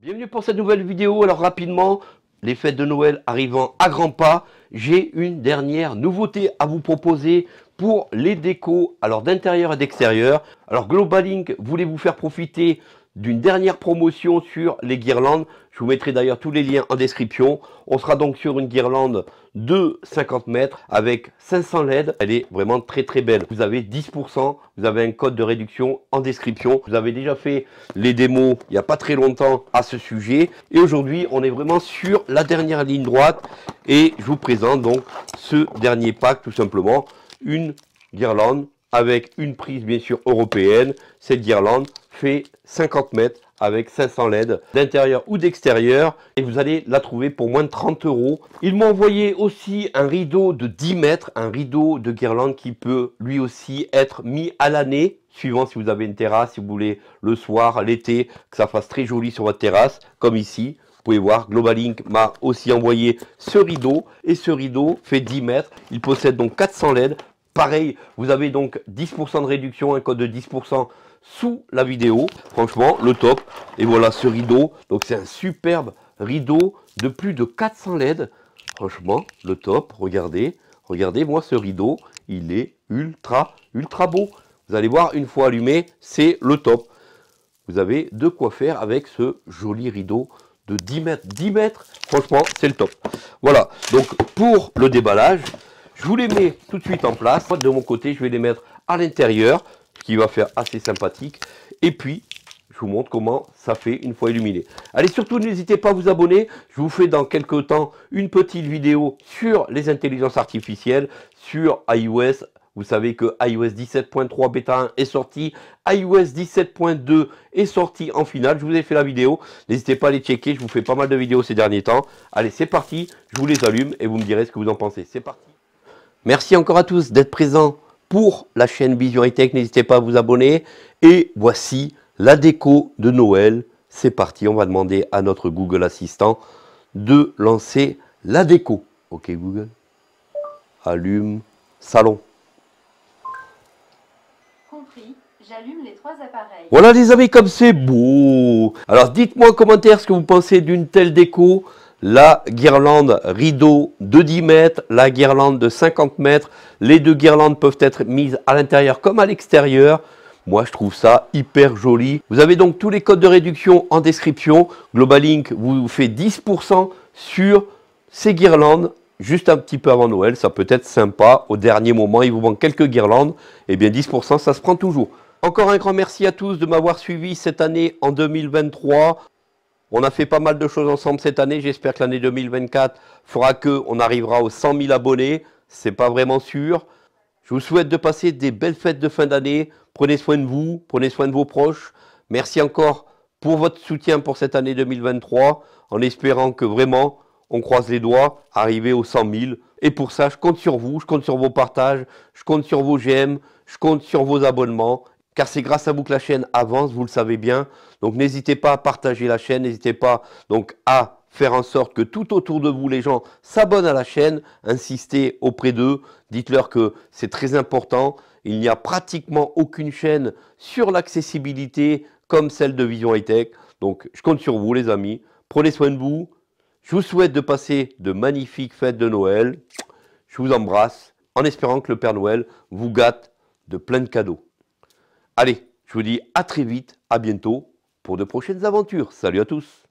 Bienvenue pour cette nouvelle vidéo. Alors rapidement, les fêtes de Noël arrivant à grands pas, j'ai une dernière nouveauté à vous proposer pour les décos alors d'intérieur et d'extérieur. Alors Globalink voulez vous faire profiter d'une dernière promotion sur les guirlandes. Je vous mettrai d'ailleurs tous les liens en description. On sera donc sur une guirlande de 50 mètres avec 500 LED. Elle est vraiment très très belle. Vous avez 10%, vous avez un code de réduction en description. Vous avez déjà fait les démos il n'y a pas très longtemps à ce sujet. Et aujourd'hui, on est vraiment sur la dernière ligne droite. Et je vous présente donc ce dernier pack tout simplement. Une guirlande avec une prise bien sûr européenne. Cette guirlande fait 50 mètres avec 500 LED d'intérieur ou d'extérieur et vous allez la trouver pour moins de 30 euros. Ils m'ont envoyé aussi un rideau de 10 mètres, un rideau de guirlande qui peut lui aussi être mis à l'année suivant si vous avez une terrasse, si vous voulez le soir, l'été, que ça fasse très joli sur votre terrasse comme ici. Vous pouvez voir, Globalink m'a aussi envoyé ce rideau et ce rideau fait 10 mètres. Il possède donc 400 LED Pareil, vous avez donc 10% de réduction, un code de 10% sous la vidéo. Franchement, le top. Et voilà ce rideau. Donc c'est un superbe rideau de plus de 400 LED. Franchement, le top. Regardez, regardez, moi ce rideau, il est ultra, ultra beau. Vous allez voir, une fois allumé, c'est le top. Vous avez de quoi faire avec ce joli rideau de 10 mètres. 10 mètres, franchement, c'est le top. Voilà, donc pour le déballage, je vous les mets tout de suite en place. De mon côté, je vais les mettre à l'intérieur, ce qui va faire assez sympathique. Et puis, je vous montre comment ça fait une fois illuminé. Allez, surtout n'hésitez pas à vous abonner. Je vous fais dans quelques temps une petite vidéo sur les intelligences artificielles, sur iOS. Vous savez que iOS 17.3 bêta 1 est sorti, iOS 17.2 est sorti en finale. Je vous ai fait la vidéo, n'hésitez pas à les checker, je vous fais pas mal de vidéos ces derniers temps. Allez, c'est parti, je vous les allume et vous me direz ce que vous en pensez. C'est parti Merci encore à tous d'être présents pour la chaîne Visionitech, N'hésitez pas à vous abonner. Et voici la déco de Noël. C'est parti, on va demander à notre Google Assistant de lancer la déco. Ok Google, allume salon. Compris, j'allume les trois appareils. Voilà les amis, comme c'est beau Alors dites-moi en commentaire ce que vous pensez d'une telle déco la guirlande rideau de 10 mètres, la guirlande de 50 mètres. Les deux guirlandes peuvent être mises à l'intérieur comme à l'extérieur. Moi, je trouve ça hyper joli. Vous avez donc tous les codes de réduction en description. Globalink vous fait 10% sur ces guirlandes juste un petit peu avant Noël. Ça peut être sympa. Au dernier moment, il vous manque quelques guirlandes. Eh bien, 10%, ça se prend toujours. Encore un grand merci à tous de m'avoir suivi cette année en 2023. On a fait pas mal de choses ensemble cette année. J'espère que l'année 2024 fera que on arrivera aux 100 000 abonnés. C'est pas vraiment sûr. Je vous souhaite de passer des belles fêtes de fin d'année. Prenez soin de vous, prenez soin de vos proches. Merci encore pour votre soutien pour cette année 2023, en espérant que vraiment on croise les doigts, arriver aux 100 000. Et pour ça, je compte sur vous, je compte sur vos partages, je compte sur vos j'aime, je compte sur vos abonnements car c'est grâce à vous que la chaîne avance, vous le savez bien. Donc n'hésitez pas à partager la chaîne, n'hésitez pas donc à faire en sorte que tout autour de vous les gens s'abonnent à la chaîne, insistez auprès d'eux, dites-leur que c'est très important. Il n'y a pratiquement aucune chaîne sur l'accessibilité comme celle de Vision High Tech. Donc je compte sur vous les amis, prenez soin de vous. Je vous souhaite de passer de magnifiques fêtes de Noël. Je vous embrasse en espérant que le Père Noël vous gâte de plein de cadeaux. Allez, je vous dis à très vite, à bientôt pour de prochaines aventures. Salut à tous